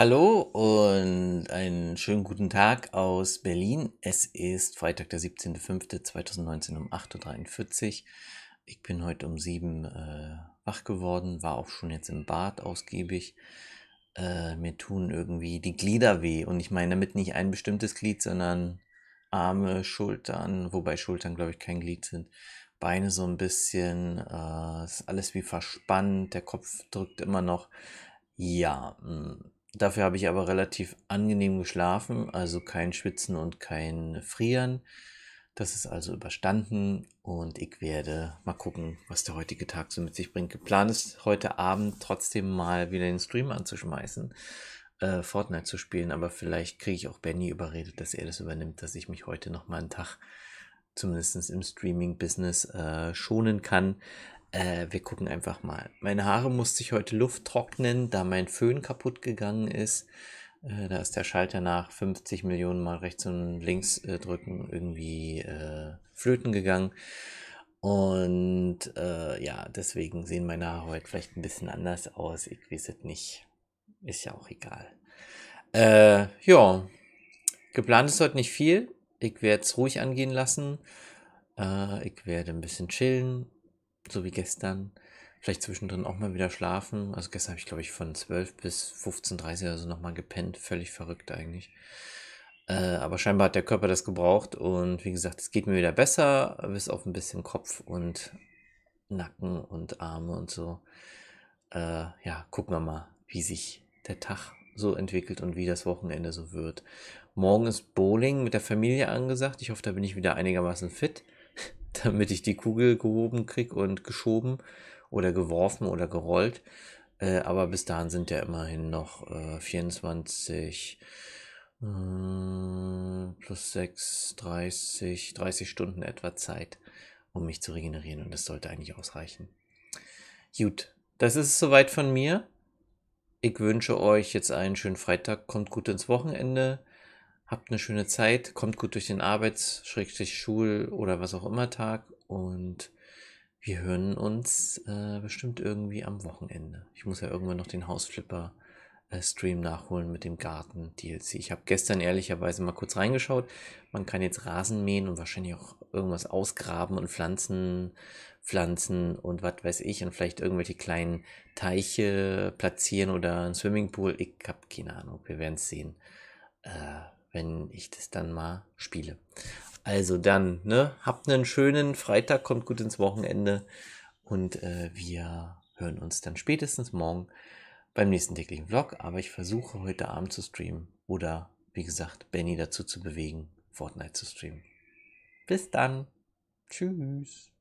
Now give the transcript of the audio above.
Hallo und einen schönen guten Tag aus Berlin. Es ist Freitag, der 17.05.2019 um 8.43 Uhr. Ich bin heute um 7 äh, wach geworden, war auch schon jetzt im Bad ausgiebig. Äh, mir tun irgendwie die Glieder weh und ich meine damit nicht ein bestimmtes Glied, sondern Arme, Schultern, wobei Schultern glaube ich kein Glied sind. Beine so ein bisschen, äh, ist alles wie verspannt, der Kopf drückt immer noch. Ja, mh mm. Dafür habe ich aber relativ angenehm geschlafen, also kein Schwitzen und kein Frieren. Das ist also überstanden und ich werde mal gucken, was der heutige Tag so mit sich bringt. Geplant ist heute Abend trotzdem mal wieder den Stream anzuschmeißen, äh, Fortnite zu spielen, aber vielleicht kriege ich auch Benny überredet, dass er das übernimmt, dass ich mich heute noch mal einen Tag zumindest im Streaming-Business äh, schonen kann. Äh, wir gucken einfach mal. Meine Haare musste ich heute Luft trocknen, da mein Föhn kaputt gegangen ist. Äh, da ist der Schalter nach 50 Millionen Mal rechts und links äh, drücken irgendwie äh, flöten gegangen. Und äh, ja, deswegen sehen meine Haare heute vielleicht ein bisschen anders aus. Ich weiß es nicht. Ist ja auch egal. Äh, ja, geplant ist heute nicht viel. Ich werde es ruhig angehen lassen. ich werde ein bisschen chillen so wie gestern. Vielleicht zwischendrin auch mal wieder schlafen. Also gestern habe ich, glaube ich, von 12 bis 15.30 Uhr so nochmal gepennt. Völlig verrückt eigentlich. Äh, aber scheinbar hat der Körper das gebraucht. Und wie gesagt, es geht mir wieder besser, bis auf ein bisschen Kopf und Nacken und Arme und so. Äh, ja, gucken wir mal, wie sich der Tag so entwickelt und wie das Wochenende so wird. Morgen ist Bowling mit der Familie angesagt. Ich hoffe, da bin ich wieder einigermaßen fit. damit ich die Kugel gehoben krieg und geschoben oder geworfen oder gerollt. Äh, aber bis dahin sind ja immerhin noch äh, 24 äh, plus 6, 30, 30 Stunden etwa Zeit, um mich zu regenerieren. Und das sollte eigentlich ausreichen. Gut, das ist es soweit von mir. Ich wünsche euch jetzt einen schönen Freitag. Kommt gut ins Wochenende. Habt eine schöne Zeit, kommt gut durch den Arbeits-, Schul- oder was auch immer Tag und wir hören uns äh, bestimmt irgendwie am Wochenende. Ich muss ja irgendwann noch den Hausflipper äh, Stream nachholen mit dem Garten DLC. Ich habe gestern ehrlicherweise mal kurz reingeschaut. Man kann jetzt Rasen mähen und wahrscheinlich auch irgendwas ausgraben und Pflanzen, Pflanzen und was weiß ich und vielleicht irgendwelche kleinen Teiche platzieren oder einen Swimmingpool. Ich habe keine Ahnung. Wir werden es sehen. Äh, wenn ich das dann mal spiele. Also dann, ne, habt einen schönen Freitag, kommt gut ins Wochenende und äh, wir hören uns dann spätestens morgen beim nächsten täglichen Vlog. Aber ich versuche heute Abend zu streamen oder wie gesagt, Benny dazu zu bewegen, Fortnite zu streamen. Bis dann. Tschüss.